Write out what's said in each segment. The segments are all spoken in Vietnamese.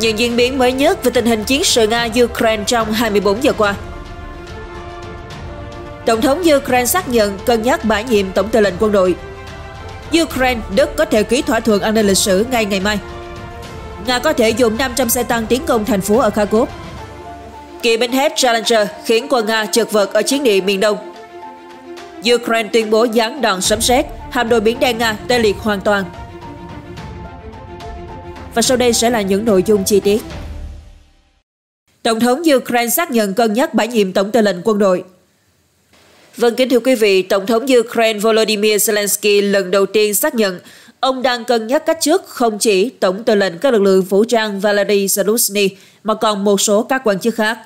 những diễn biến mới nhất về tình hình chiến sự Nga-Ukraine trong 24 giờ qua. Tổng thống Ukraine xác nhận cân nhắc bãi nhiệm tổng tư lệnh quân đội. Ukraine, Đức có thể ký thỏa thuận an ninh lịch sử ngay ngày mai. Nga có thể dùng 500 xe tăng tiến công thành phố ở Kharkov. Kỳ binh hết Challenger khiến quân Nga trượt vật ở chiến địa miền Đông. Ukraine tuyên bố gián đoạn sấm sét, hạm đội biển đen Nga tê liệt hoàn toàn và sau đây sẽ là những nội dung chi tiết. Tổng thống Ukraine xác nhận cân nhắc bãi nhiệm tổng tư lệnh quân đội Vâng kính thưa quý vị, Tổng thống Ukraine Volodymyr Zelensky lần đầu tiên xác nhận ông đang cân nhắc cách trước không chỉ Tổng tư lệnh các lực lượng vũ trang Valery Zelensky mà còn một số các quan chức khác.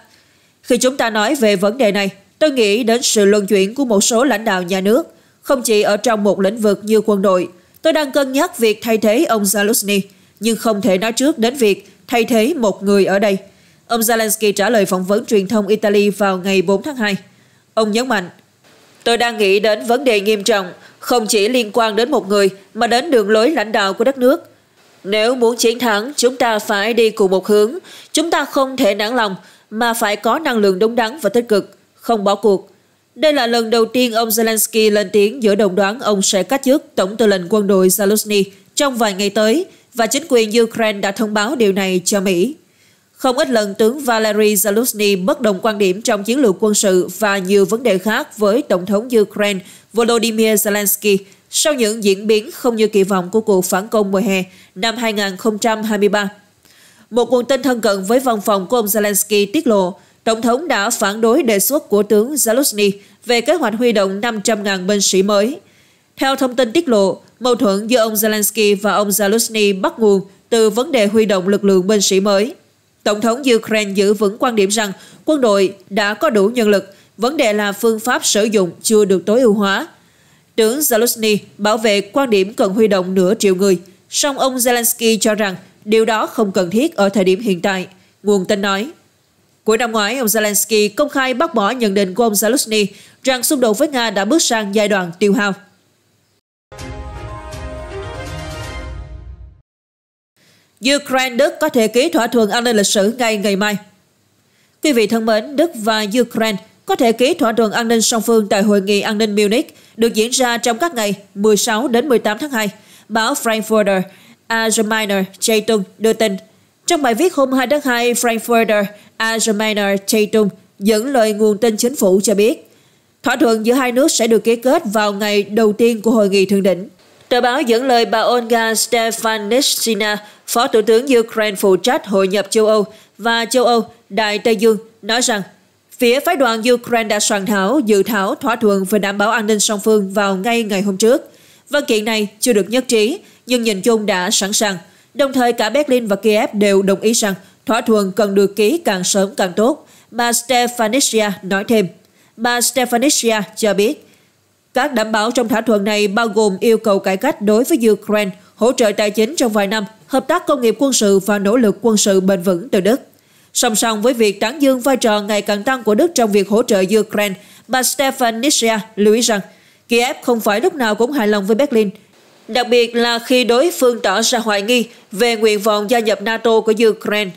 Khi chúng ta nói về vấn đề này, tôi nghĩ đến sự luân chuyển của một số lãnh đạo nhà nước, không chỉ ở trong một lĩnh vực như quân đội. Tôi đang cân nhắc việc thay thế ông Zelensky nhưng không thể nói trước đến việc thay thế một người ở đây. Ông Zelensky trả lời phỏng vấn truyền thông Italy vào ngày 4 tháng 2. Ông nhấn mạnh, Tôi đang nghĩ đến vấn đề nghiêm trọng, không chỉ liên quan đến một người mà đến đường lối lãnh đạo của đất nước. Nếu muốn chiến thắng, chúng ta phải đi cùng một hướng. Chúng ta không thể nản lòng, mà phải có năng lượng đúng đắn và tích cực, không bỏ cuộc. Đây là lần đầu tiên ông Zelensky lên tiếng giữa đồng đoán ông sẽ cách chức Tổng tư lệnh quân đội Zaluzny trong vài ngày tới – và chính quyền Ukraine đã thông báo điều này cho Mỹ. Không ít lần tướng Valery Zelensky bất đồng quan điểm trong chiến lược quân sự và nhiều vấn đề khác với Tổng thống Ukraine Volodymyr Zelensky sau những diễn biến không như kỳ vọng của cuộc phản công mùa hè năm 2023. Một nguồn tin thân cận với văn phòng của ông Zelensky tiết lộ, Tổng thống đã phản đối đề xuất của tướng Zelensky về kế hoạch huy động 500.000 binh sĩ mới. Theo thông tin tiết lộ, Mâu thuẫn giữa ông Zelensky và ông Zelensky bắt nguồn từ vấn đề huy động lực lượng binh sĩ mới. Tổng thống Ukraine giữ vững quan điểm rằng quân đội đã có đủ nhân lực, vấn đề là phương pháp sử dụng chưa được tối ưu hóa. Tướng Zelensky bảo vệ quan điểm cần huy động nửa triệu người, song ông Zelensky cho rằng điều đó không cần thiết ở thời điểm hiện tại, nguồn tin nói. Cuối năm ngoái, ông Zelensky công khai bác bỏ nhận định của ông Zelensky rằng xung đột với Nga đã bước sang giai đoạn tiêu hao. Ukraine Đức có thể ký thỏa thuận an ninh lịch sử ngay ngày mai. Quý vị thân mến, Đức và Ukraine có thể ký thỏa thuận an ninh song phương tại Hội nghị an ninh Munich được diễn ra trong các ngày 16 đến 18 tháng 2. Báo Frankfurter Allgemeiner Zeitung đưa tin. Trong bài viết hôm 2 tháng 2, Frankfurter Allgemeiner Zeitung dẫn lời nguồn tin chính phủ cho biết, thỏa thuận giữa hai nước sẽ được ký kết vào ngày đầu tiên của hội nghị thượng đỉnh Tờ báo dẫn lời bà Olga Stefanishina, Phó Thủ tướng Ukraine phụ trách hội nhập châu Âu và châu Âu Đại Tây Dương, nói rằng phía phái đoàn Ukraine đã soạn thảo dự thảo thỏa thuận về đảm bảo an ninh song phương vào ngay ngày hôm trước. Văn kiện này chưa được nhất trí, nhưng nhìn chung đã sẵn sàng. Đồng thời cả Berlin và Kiev đều đồng ý rằng thỏa thuận cần được ký càng sớm càng tốt. Bà Stefanishia nói thêm. Bà Stefanishia cho biết, các đảm bảo trong thỏa thuận này bao gồm yêu cầu cải cách đối với Ukraine, hỗ trợ tài chính trong vài năm, hợp tác công nghiệp quân sự và nỗ lực quân sự bền vững từ Đức. Song song với việc tán dương vai trò ngày càng tăng của Đức trong việc hỗ trợ Ukraine, bà Stefan Nishia lưu ý rằng Kiev không phải lúc nào cũng hài lòng với Berlin, đặc biệt là khi đối phương tỏ ra hoài nghi về nguyện vọng gia nhập NATO của Ukraine.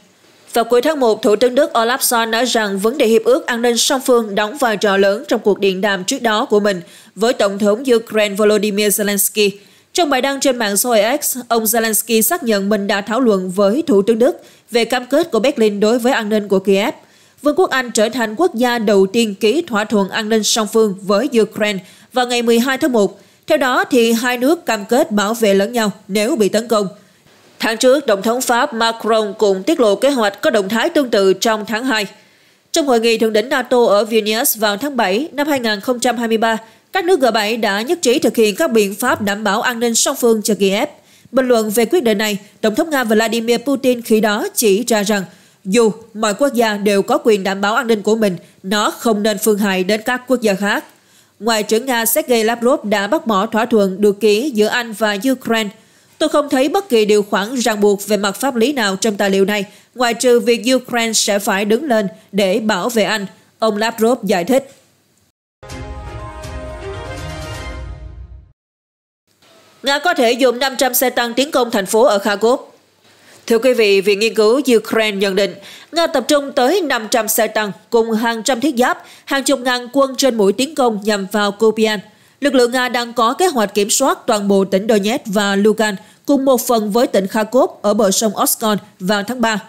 Vào cuối tháng 1, Thủ tướng Đức Olaf Scholz nói rằng vấn đề hiệp ước an ninh song phương đóng vai trò lớn trong cuộc điện đàm trước đó của mình với Tổng thống Ukraine Volodymyr Zelensky. Trong bài đăng trên mạng xã hội X, ông Zelensky xác nhận mình đã thảo luận với Thủ tướng Đức về cam kết của Berlin đối với an ninh của Kiev. Vương quốc Anh trở thành quốc gia đầu tiên ký thỏa thuận an ninh song phương với Ukraine vào ngày 12 tháng 1. Theo đó, thì hai nước cam kết bảo vệ lẫn nhau nếu bị tấn công – Tháng trước, Tổng thống Pháp Macron cũng tiết lộ kế hoạch có động thái tương tự trong tháng 2. Trong hội nghị thượng đỉnh NATO ở Vilnius vào tháng 7 năm 2023, các nước G7 đã nhất trí thực hiện các biện pháp đảm bảo an ninh song phương cho Kiev. Bình luận về quyết định này, Tổng thống Nga Vladimir Putin khi đó chỉ ra rằng dù mọi quốc gia đều có quyền đảm bảo an ninh của mình, nó không nên phương hại đến các quốc gia khác. Ngoại trưởng Nga Sergei Lavrov đã bác bỏ thỏa thuận được ký giữa Anh và Ukraine Tôi không thấy bất kỳ điều khoản ràng buộc về mặt pháp lý nào trong tài liệu này, ngoài trừ việc Ukraine sẽ phải đứng lên để bảo vệ Anh, ông Lavrov giải thích. Nga có thể dùng 500 xe tăng tiến công thành phố ở Kharkov. Thưa quý vị, Viện Nghiên cứu Ukraine nhận định, Nga tập trung tới 500 xe tăng cùng hàng trăm thiết giáp, hàng chục ngàn quân trên mũi tiến công nhằm vào Kupian. Lực lượng Nga đang có kế hoạch kiểm soát toàn bộ tỉnh Donetsk và Lugan cùng một phần với tỉnh Kharkov ở bờ sông Oskon vào tháng 3.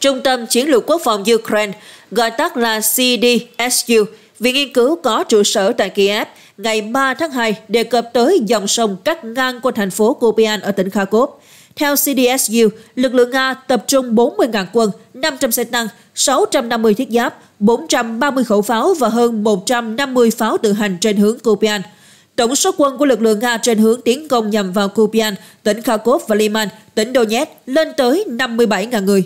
Trung tâm Chiến lược Quốc phòng Ukraine, gọi tắt là CDSU, Viện nghiên cứu có trụ sở tại Kiev, ngày 3 tháng 2 đề cập tới dòng sông cắt ngang của thành phố Kupian ở tỉnh Kharkov. Theo CDSU, lực lượng Nga tập trung 40.000 quân, 500 xe tăng, 650 thiết giáp, 430 khẩu pháo và hơn 150 pháo tự hành trên hướng Kupian – Tổng số quân của lực lượng Nga trên hướng tiến công nhằm vào Kupiansk, tỉnh Kharkov và Liman, tỉnh Donetsk lên tới 57.000 người.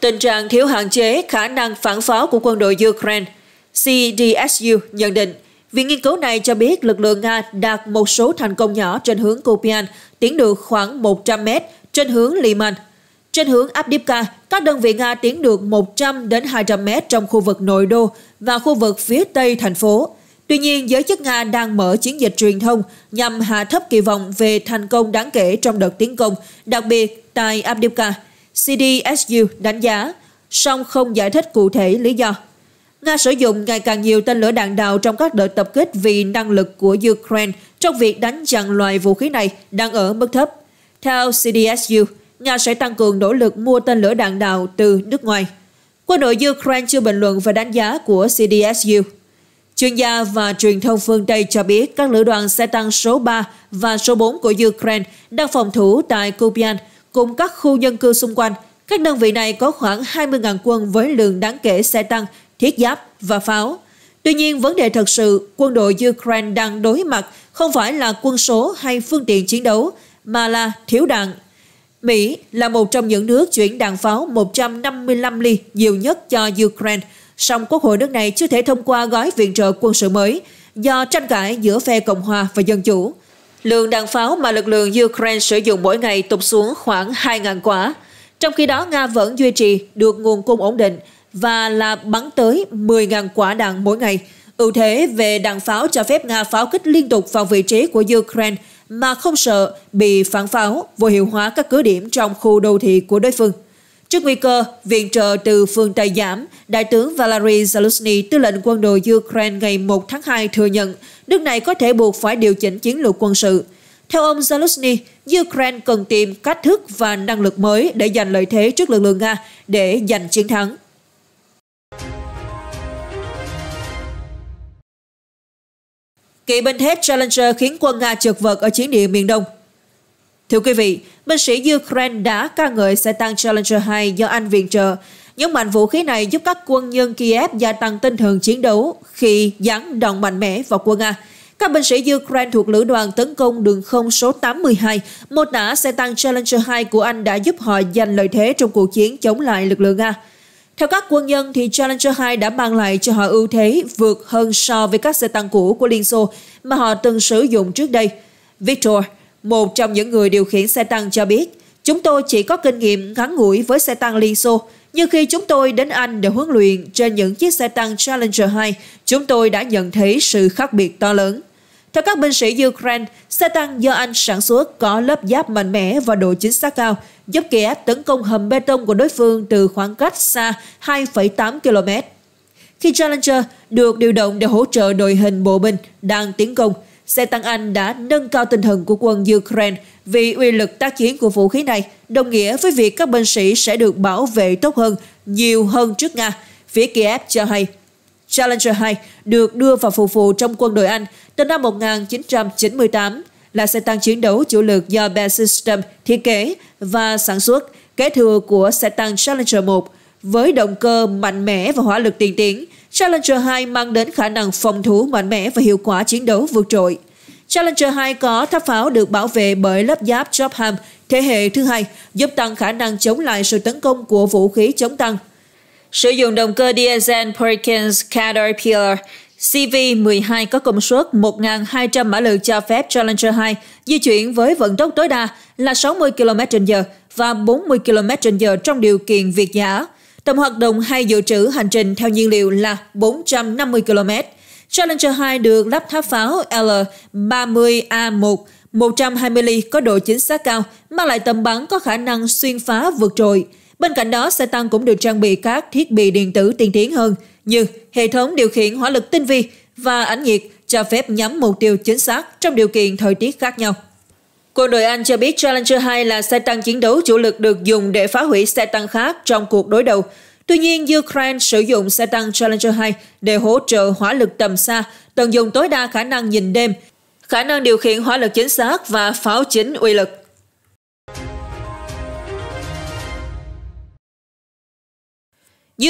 Tình trạng thiếu hạn chế khả năng phản pháo của quân đội Ukraine, CDSU nhận định, Viện nghiên cứu này cho biết lực lượng Nga đạt một số thành công nhỏ trên hướng Kupiansk, tiến được khoảng 100 m trên hướng Liman. Trên hướng Abdivka, các đơn vị Nga tiến được 100 đến 200 m trong khu vực nội đô và khu vực phía tây thành phố. Tuy nhiên, giới chức Nga đang mở chiến dịch truyền thông nhằm hạ thấp kỳ vọng về thành công đáng kể trong đợt tiến công, đặc biệt tại Abdivka. CDSU đánh giá, song không giải thích cụ thể lý do. Nga sử dụng ngày càng nhiều tên lửa đạn đạo trong các đợt tập kích vì năng lực của Ukraine trong việc đánh chặn loại vũ khí này đang ở mức thấp. Theo CDSU, Nga sẽ tăng cường nỗ lực mua tên lửa đạn đạo từ nước ngoài. Quân đội Ukraine chưa bình luận về đánh giá của CDSU. Chuyên gia và truyền thông phương Tây cho biết các lữ đoàn xe tăng số 3 và số 4 của Ukraine đang phòng thủ tại Kupiansk cùng các khu dân cư xung quanh. Các đơn vị này có khoảng 20.000 quân với lượng đáng kể xe tăng, thiết giáp và pháo. Tuy nhiên, vấn đề thật sự quân đội Ukraine đang đối mặt không phải là quân số hay phương tiện chiến đấu, mà là thiếu đạn. Mỹ là một trong những nước chuyển đạn pháo 155 ly nhiều nhất cho Ukraine – song Quốc hội nước này chưa thể thông qua gói viện trợ quân sự mới do tranh cãi giữa phe Cộng hòa và Dân chủ. Lượng đạn pháo mà lực lượng Ukraine sử dụng mỗi ngày tụt xuống khoảng 2.000 quả. Trong khi đó, Nga vẫn duy trì được nguồn cung ổn định và là bắn tới 10.000 quả đạn mỗi ngày. Ưu thế về đạn pháo cho phép Nga pháo kích liên tục vào vị trí của Ukraine mà không sợ bị phản pháo vô hiệu hóa các cứ điểm trong khu đô thị của đối phương. Trước nguy cơ viện trợ từ phương Tây giảm, Đại tướng Valery Zaluzny, tư lệnh quân đội Ukraine ngày 1 tháng 2 thừa nhận nước này có thể buộc phải điều chỉnh chiến lược quân sự. Theo ông Zaluzny, Ukraine cần tìm cách thức và năng lực mới để giành lợi thế trước lực lượng Nga để giành chiến thắng. Kỵ binh thép Challenger khiến quân Nga trượt vật ở chiến địa miền Đông. Thưa quý vị, binh sĩ Ukraine đã ca ngợi xe tăng Challenger 2 do Anh viện trợ, nhấn mạnh vũ khí này giúp các quân nhân Kiev gia tăng tinh thần chiến đấu khi giáng đòn mạnh mẽ vào quân Nga. Các binh sĩ Ukraine thuộc lữ đoàn tấn công đường không số 82, một nã xe tăng Challenger 2 của Anh đã giúp họ giành lợi thế trong cuộc chiến chống lại lực lượng Nga. Theo các quân nhân, thì Challenger 2 đã mang lại cho họ ưu thế vượt hơn so với các xe tăng cũ của Liên Xô mà họ từng sử dụng trước đây. Victor, một trong những người điều khiển xe tăng cho biết, chúng tôi chỉ có kinh nghiệm ngắn ngủi với xe tăng Liên Xô, nhưng khi chúng tôi đến Anh để huấn luyện trên những chiếc xe tăng Challenger 2, chúng tôi đã nhận thấy sự khác biệt to lớn. Theo các binh sĩ Ukraine, xe tăng do Anh sản xuất có lớp giáp mạnh mẽ và độ chính xác cao, giúp Kiev tấn công hầm bê tông của đối phương từ khoảng cách xa 2,8 km. Khi Challenger được điều động để hỗ trợ đội hình bộ binh đang tiến công, xe tăng Anh đã nâng cao tinh thần của quân Ukraine vì uy lực tác chiến của vũ khí này đồng nghĩa với việc các binh sĩ sẽ được bảo vệ tốt hơn, nhiều hơn trước Nga, phía Kiev cho hay. Challenger 2 được đưa vào phục vụ trong quân đội Anh từ năm 1998, là xe tăng chiến đấu chủ lực do Bell System thiết kế và sản xuất, kế thừa của xe tăng Challenger 1 với động cơ mạnh mẽ và hỏa lực tiên tiến, Challenger 2 mang đến khả năng phòng thủ mạnh mẽ và hiệu quả chiến đấu vượt trội. Challenger 2 có tháp pháo được bảo vệ bởi lớp giáp Jopham thế hệ thứ hai, giúp tăng khả năng chống lại sự tấn công của vũ khí chống tăng. Sử dụng động cơ diesel Perkins Caterpillar CV-12 có công suất 1.200 mã lực cho phép Challenger 2 di chuyển với vận tốc tối đa là 60 km h và 40 km h trong điều kiện việt giả. Tầm hoạt động hai dự trữ hành trình theo nhiên liệu là 450 km. Challenger 2 được lắp tháp pháo L-30A1 120 ly có độ chính xác cao, mang lại tầm bắn có khả năng xuyên phá vượt trội. Bên cạnh đó, xe tăng cũng được trang bị các thiết bị điện tử tiên tiến hơn như hệ thống điều khiển hỏa lực tinh vi và ảnh nhiệt cho phép nhắm mục tiêu chính xác trong điều kiện thời tiết khác nhau. Quân đội Anh cho biết Challenger 2 là xe tăng chiến đấu chủ lực được dùng để phá hủy xe tăng khác trong cuộc đối đầu. Tuy nhiên, Ukraine sử dụng xe tăng Challenger 2 để hỗ trợ hỏa lực tầm xa, tận dụng tối đa khả năng nhìn đêm, khả năng điều khiển hỏa lực chính xác và pháo chính uy lực.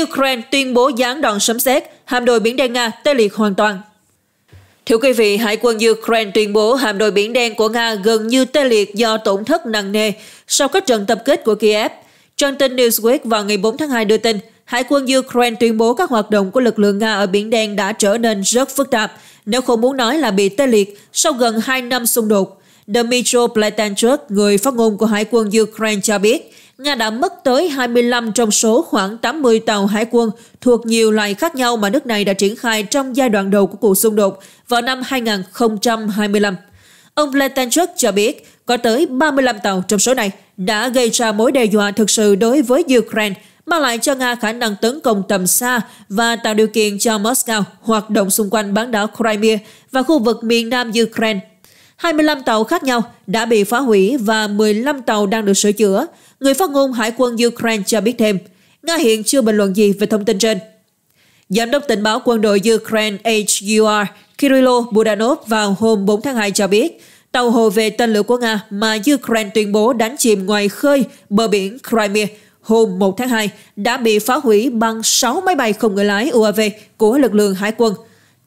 Ukraine tuyên bố gián đoạn sấm xét hạm đội biển Đen Nga tê liệt hoàn toàn. Thưa quý vị, Hải quân Ukraine tuyên bố hạm đội Biển Đen của Nga gần như tê liệt do tổn thất nặng nề sau các trận tập kết của Kiev. Trang tin Newsweek vào ngày 4 tháng 2 đưa tin, Hải quân Ukraine tuyên bố các hoạt động của lực lượng Nga ở Biển Đen đã trở nên rất phức tạp, nếu không muốn nói là bị tê liệt sau gần 2 năm xung đột. Dmitry Pletanchuk, người phát ngôn của Hải quân Ukraine cho biết, Nga đã mất tới 25 trong số khoảng 80 tàu hải quân thuộc nhiều loại khác nhau mà nước này đã triển khai trong giai đoạn đầu của cuộc xung đột vào năm 2025. Ông Letenchuk cho biết có tới 35 tàu trong số này đã gây ra mối đe dọa thực sự đối với Ukraine, mang lại cho Nga khả năng tấn công tầm xa và tạo điều kiện cho Moscow hoạt động xung quanh bán đảo Crimea và khu vực miền nam Ukraine. 25 tàu khác nhau đã bị phá hủy và 15 tàu đang được sửa chữa, Người phát ngôn Hải quân Ukraine cho biết thêm, Nga hiện chưa bình luận gì về thông tin trên. Giám đốc tình báo quân đội Ukraine HUR Kirilo Budanov vào hôm 4 tháng 2 cho biết, tàu hồ về tên lửa của Nga mà Ukraine tuyên bố đánh chìm ngoài khơi bờ biển Crimea hôm 1 tháng 2 đã bị phá hủy bằng 6 máy bay không người lái UAV của lực lượng hải quân.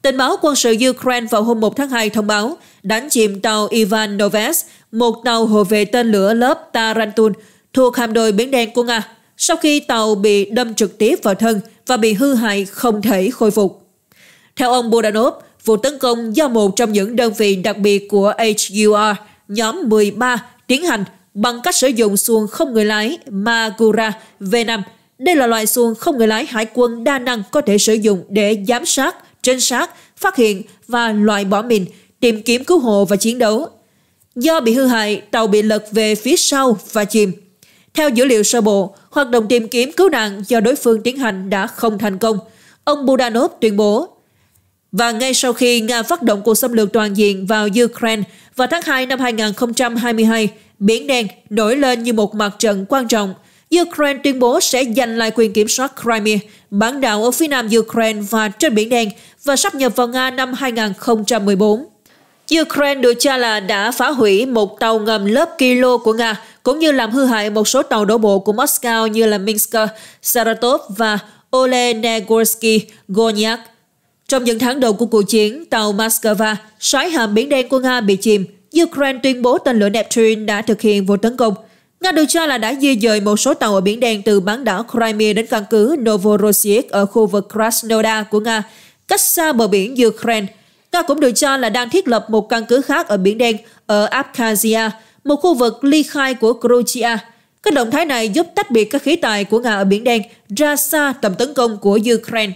Tình báo quân sự Ukraine vào hôm 1 tháng 2 thông báo đánh chìm tàu Ivan Noves, một tàu hồ về tên lửa lớp Tarantul thuộc hạm đội Biển Đen của Nga sau khi tàu bị đâm trực tiếp vào thân và bị hư hại không thể khôi phục. Theo ông Budanov, vụ tấn công do một trong những đơn vị đặc biệt của HUR nhóm 13 tiến hành bằng cách sử dụng xuồng không người lái Magura V5. Đây là loại xuồng không người lái hải quân đa năng có thể sử dụng để giám sát, trinh sát, phát hiện và loại bỏ mình tìm kiếm cứu hộ và chiến đấu. Do bị hư hại, tàu bị lật về phía sau và chìm. Theo dữ liệu sơ bộ, hoạt động tìm kiếm cứu nạn do đối phương tiến hành đã không thành công, ông Budanov tuyên bố. Và ngay sau khi Nga phát động cuộc xâm lược toàn diện vào Ukraine vào tháng 2 năm 2022, Biển Đen nổi lên như một mặt trận quan trọng. Ukraine tuyên bố sẽ giành lại quyền kiểm soát Crimea, bán đảo ở phía nam Ukraine và trên Biển Đen và sắp nhập vào Nga năm 2014. Ukraine được cho là đã phá hủy một tàu ngầm lớp Kilo của Nga cũng như làm hư hại một số tàu đổ bộ của Moscow như là Minsk, Saratov và Olenegorsky Gornyak. Trong những tháng đầu của cuộc chiến, tàu Moscow xoáy hàm biển đen của Nga bị chìm. Ukraine tuyên bố tên lửa Neptune đã thực hiện vụ tấn công. Nga được cho là đã di dời một số tàu ở Biển Đen từ bán đảo Crimea đến căn cứ Novorossiysk ở khu vực Krasnodar của Nga, cách xa bờ biển Ukraine. Nga cũng được cho là đang thiết lập một căn cứ khác ở Biển Đen ở Abkhazia một khu vực ly khai của Croatia. Các động thái này giúp tách biệt các khí tài của Nga ở Biển Đen ra xa tầm tấn công của Ukraine.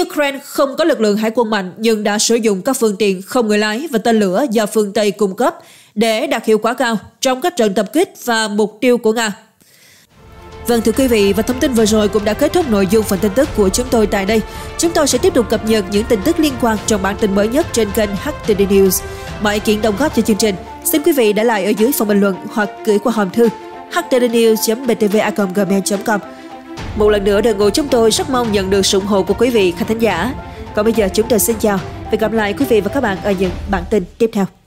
Ukraine không có lực lượng hải quân mạnh nhưng đã sử dụng các phương tiện không người lái và tên lửa do phương Tây cung cấp để đạt hiệu quả cao trong các trận tập kích và mục tiêu của Nga. Vâng thưa quý vị và thông tin vừa rồi cũng đã kết thúc nội dung phần tin tức của chúng tôi tại đây. Chúng tôi sẽ tiếp tục cập nhật những tin tức liên quan trong bản tin mới nhất trên kênh HTD News. Mọi ý kiến đóng góp cho chương trình, xin quý vị để lại ở dưới phần bình luận hoặc gửi qua hòm thư htdnews.btva.gmail.com Một lần nữa đội ngũ chúng tôi rất mong nhận được sự ủng hộ của quý vị khán thính giả. Còn bây giờ chúng tôi xin chào và gặp lại quý vị và các bạn ở những bản tin tiếp theo.